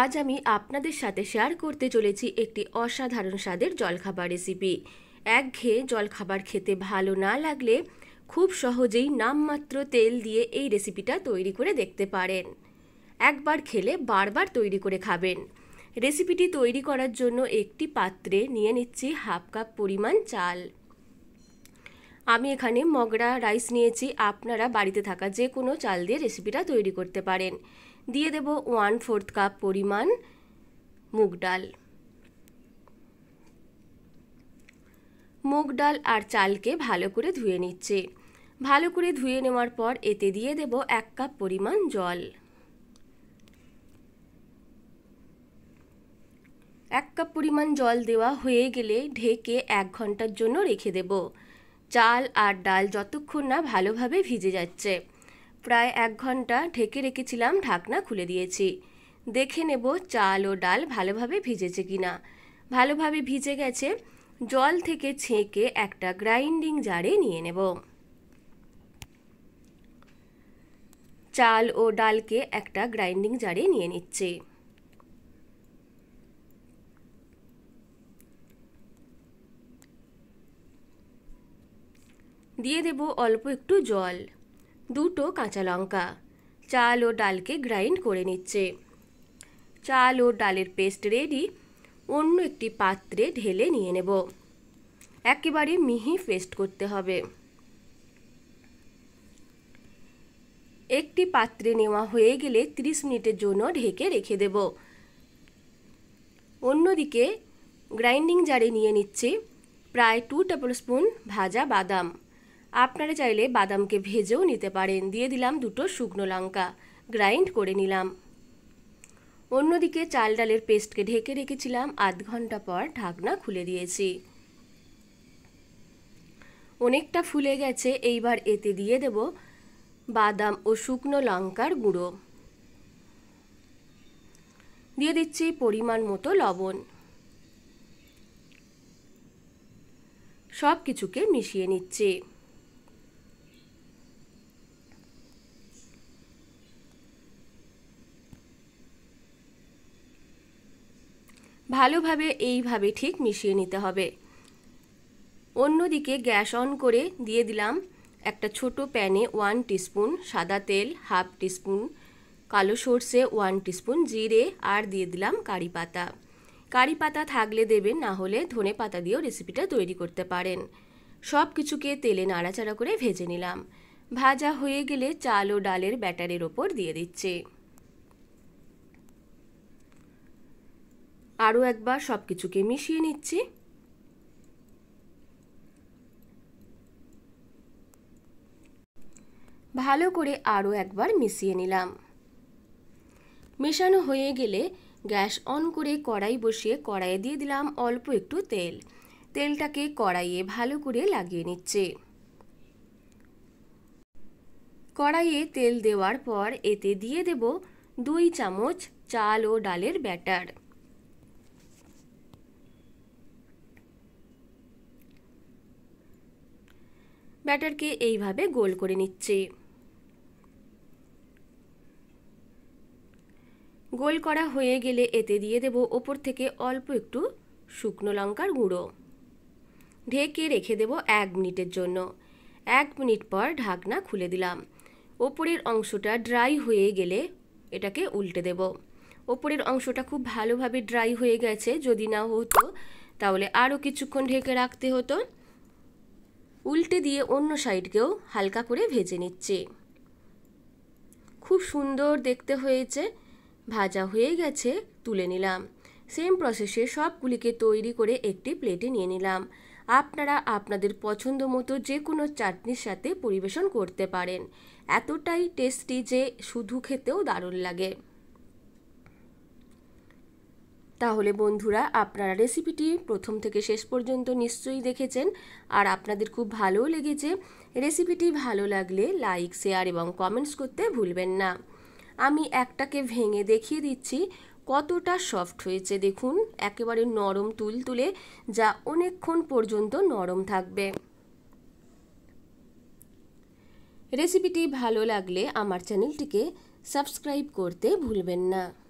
আজ আমি আপনাদের সাথে শেয়ার করতে চলেছি একটি অসাধারণ স্বাদের জলখাবার রেসিপি একঘেয়ে জলখাবার খেতে ভালো না লাগলে খুব সহজেই নামমাত্র তেল দিয়ে এই রেসিপিটা তৈরি করে দেখতে পারেন একবার খেলে বারবার তৈরি করে খাবেন রেসিপিটি তৈরি করার জন্য একটি পাত্রে নিয়ে নিচ্ছি হাফ কাপ পরিমাণ চাল আমি এখানে মগরা রাইস নিয়েছি আপনারা বাড়িতে থাকা যে কোনো চাল দিয়ে রেসিপিটা তৈরি করতে পারেন দিয়ে দেব ওয়ান ফোর্থ কাপ পরিমাণ মুগ ডাল মুগ ডাল আর চালকে ভালো করে ধুয়ে নিচ্ছে ভালো করে ধুয়ে নেওয়ার পর এতে দিয়ে দেব এক কাপ পরিমাণ জল এক কাপ পরিমাণ জল দেওয়া হয়ে গেলে ঢেকে এক ঘন্টার জন্য রেখে দেব চাল আর ডাল যতক্ষণ না ভালোভাবে ভিজে যাচ্ছে প্রায় এক ঘন্টা ঢেকে রেখেছিলাম ঢাকনা খুলে দিয়েছি দেখে নেব চাল ও ডাল ভালোভাবে ভিজেছে কিনা ভালোভাবে ভিজে গেছে জল থেকে ছেঁকে একটা গ্রাইন্ডিং জারে নিয়ে নেব চাল ও ডালকে একটা গ্রাইন্ডিং জারে নিয়ে নিচ্ছে দিয়ে দেব অল্প একটু জল দুটো কাঁচা লঙ্কা চাল ও ডালকে গ্রাইন্ড করে নিচ্ছে চাল ও ডালের পেস্ট রেডি অন্য একটি পাত্রে ঢেলে নিয়ে নেব একেবারে মিহি পেস্ট করতে হবে একটি পাত্রে নেওয়া হয়ে গেলে 30 মিনিটের জন্য ঢেকে রেখে দেব অন্যদিকে গ্রাইন্ডিং জারে নিয়ে নিচ্ছি প্রায় টু টেবিল স্পুন ভাজা বাদাম আপনারা চাইলে বাদামকে ভেজেও নিতে পারেন দিয়ে দিলাম দুটো শুকনো লঙ্কা গ্রাইন্ড করে নিলাম অন্যদিকে চাল ডালের পেস্টকে ঢেকে রেখেছিলাম আধ ঘন্টা পর ঢাকনা খুলে দিয়েছি অনেকটা ফুলে গেছে এইবার এতে দিয়ে দেব বাদাম ও শুকনো লঙ্কার গুঁড়ো দিয়ে দিচ্ছি পরিমাণ মতো লবণ সব কিছুকে মিশিয়ে নিচ্ছি ভালোভাবে এইভাবে ঠিক মিশিয়ে নিতে হবে অন্যদিকে গ্যাস অন করে দিয়ে দিলাম একটা ছোট প্যানে ওয়ান টিস্পুন সাদা তেল হাফ টিস্পুন কালো সর্ষে ওয়ান টিস্পুন জিরে আর দিয়ে দিলাম কারি পাতা কারি পাতা থাকলে দেবেন না হলে ধনে পাতা দিয়েও রেসিপিটা তৈরি করতে পারেন সব কিছুকে তেলে নাড়াচাড়া করে ভেজে নিলাম ভাজা হয়ে গেলে চাল ও ডালের ব্যাটারের ওপর দিয়ে দিচ্ছে আরও একবার সব কিছুকে মিশিয়ে নিচ্ছি ভালো করে আরও একবার মিশিয়ে নিলাম মেশানো হয়ে গেলে গ্যাস অন করে কড়াই বসিয়ে কড়াইয়ে দিয়ে দিলাম অল্প একটু তেল তেলটাকে কড়াইয়ে ভালো করে লাগিয়ে নিচ্ছে কড়াইয়ে তেল দেওয়ার পর এতে দিয়ে দেব দুই চামচ চাল ও ডালের ব্যাটার ব্যাটারকে এইভাবে গোল করে নিচ্ছে গোল করা হয়ে গেলে এতে দিয়ে দেব ওপর থেকে অল্প একটু শুকনো লঙ্কার গুঁড়ো ঢেকে রেখে দেব এক মিনিটের জন্য এক মিনিট পর ঢাকনা খুলে দিলাম ওপরের অংশটা ড্রাই হয়ে গেলে এটাকে উল্টে দেব ওপরের অংশটা খুব ভালোভাবে ড্রাই হয়ে গেছে যদি না হতো তাহলে আরও কিছুক্ষণ ঢেকে রাখতে হতো উল্টে দিয়ে অন্য সাইডকেও হালকা করে ভেজে নিচ্ছি খুব সুন্দর দেখতে হয়েছে ভাজা হয়ে গেছে তুলে নিলাম সেম প্রসেসে সবগুলিকে তৈরি করে একটি প্লেটে নিয়ে নিলাম আপনারা আপনাদের পছন্দ মতো যে কোনো চাটনির সাথে পরিবেশন করতে পারেন এতটাই টেস্টি যে শুধু খেতেও দারুণ লাগে তাহলে বন্ধুরা আপনারা রেসিপিটি প্রথম থেকে শেষ পর্যন্ত নিশ্চয়ই দেখেছেন আর আপনাদের খুব ভালোও লেগেছে রেসিপিটি ভালো লাগলে লাইক শেয়ার এবং কমেন্টস করতে ভুলবেন না আমি একটাকে ভেঙে দেখিয়ে দিচ্ছি কতটা সফট হয়েছে দেখুন একেবারে নরম তুল তুলে যা অনেকক্ষণ পর্যন্ত নরম থাকবে রেসিপিটি ভালো লাগলে আমার চ্যানেলটিকে সাবস্ক্রাইব করতে ভুলবেন না